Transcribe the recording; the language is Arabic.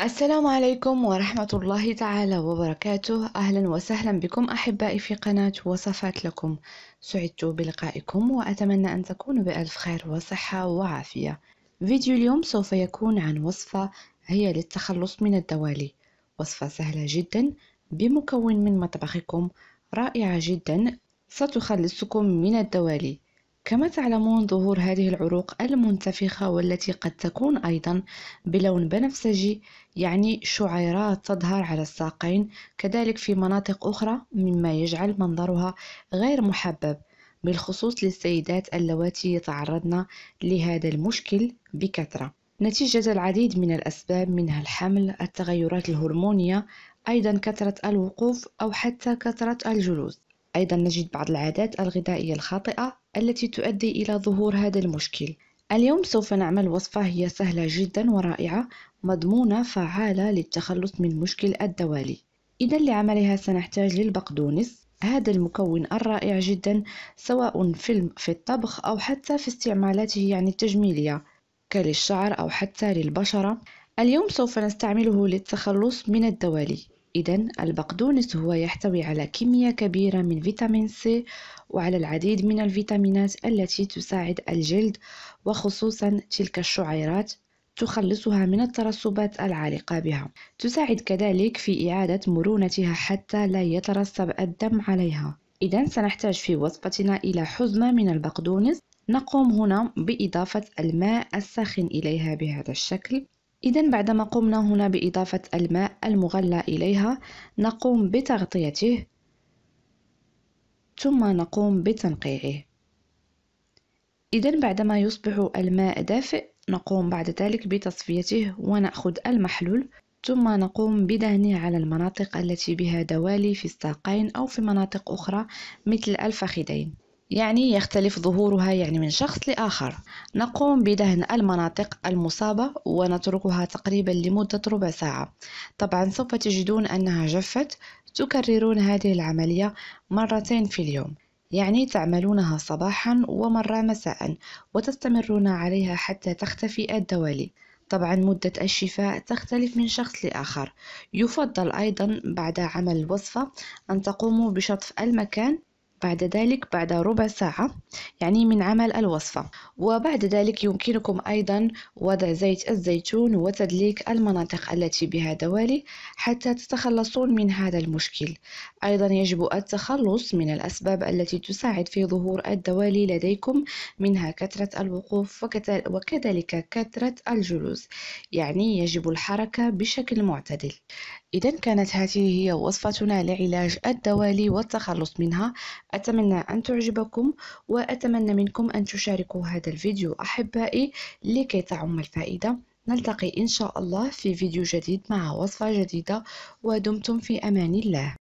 السلام عليكم ورحمة الله تعالى وبركاته أهلا وسهلا بكم أحبائي في قناة وصفات لكم سعدت بلقائكم وأتمنى أن تكونوا بألف خير وصحة وعافية فيديو اليوم سوف يكون عن وصفة هي للتخلص من الدوالي وصفة سهلة جدا بمكون من مطبخكم رائعة جدا ستخلصكم من الدوالي كما تعلمون ظهور هذه العروق المنتفخة والتي قد تكون أيضا بلون بنفسجي يعني شعيرات تظهر على الساقين كذلك في مناطق أخرى مما يجعل منظرها غير محبب بالخصوص للسيدات اللواتي يتعرضن لهذا المشكل بكثرة نتيجة العديد من الأسباب منها الحمل التغيرات الهرمونية أيضا كثرة الوقوف أو حتى كثرة الجلوس أيضا نجد بعض العادات الغذائية الخاطئة التي تؤدي إلى ظهور هذا المشكل اليوم سوف نعمل وصفة هي سهلة جدا ورائعة مضمونة فعالة للتخلص من مشكل الدوالي إذا لعملها سنحتاج للبقدونس هذا المكون الرائع جدا سواء في في الطبخ أو حتى في استعمالاته يعني التجميلية كالشعر أو حتى للبشرة اليوم سوف نستعمله للتخلص من الدوالي إذا البقدونس هو يحتوي على كمية كبيرة من فيتامين سي وعلى العديد من الفيتامينات التي تساعد الجلد وخصوصا تلك الشعيرات تخلصها من الترسبات العالقة بها تساعد كذلك في إعادة مرونتها حتى لا يترسب الدم عليها إذا سنحتاج في وصفتنا إلى حزمة من البقدونس نقوم هنا بإضافة الماء الساخن إليها بهذا الشكل إذا بعدما قمنا هنا بإضافة الماء المغلى إليها نقوم بتغطيته ثم نقوم بتنقيعه إذا بعدما يصبح الماء دافئ نقوم بعد ذلك بتصفيته ونأخذ المحلول ثم نقوم بدهنه على المناطق التي بها دوالي في الساقين أو في مناطق أخرى مثل الفخذين يعني يختلف ظهورها يعني من شخص لآخر نقوم بدهن المناطق المصابة ونتركها تقريبا لمدة ربع ساعة طبعا سوف تجدون أنها جفت تكررون هذه العملية مرتين في اليوم يعني تعملونها صباحا ومرة مساء وتستمرون عليها حتى تختفي الدوالي طبعا مدة الشفاء تختلف من شخص لآخر يفضل أيضا بعد عمل الوصفة أن تقوموا بشطف المكان بعد ذلك بعد ربع ساعة يعني من عمل الوصفة وبعد ذلك يمكنكم أيضا وضع زيت الزيتون وتدليك المناطق التي بها دوالي حتى تتخلصون من هذا المشكل أيضا يجب التخلص من الأسباب التي تساعد في ظهور الدوالي لديكم منها كثرة الوقوف وكذلك كثرة الجلوس يعني يجب الحركة بشكل معتدل إذا كانت هذه هي وصفتنا لعلاج الدوالي والتخلص منها أتمنى أن تعجبكم وأتمنى منكم أن تشاركوا هذا الفيديو أحبائي لكي تعم الفائدة نلتقي إن شاء الله في فيديو جديد مع وصفة جديدة ودمتم في أمان الله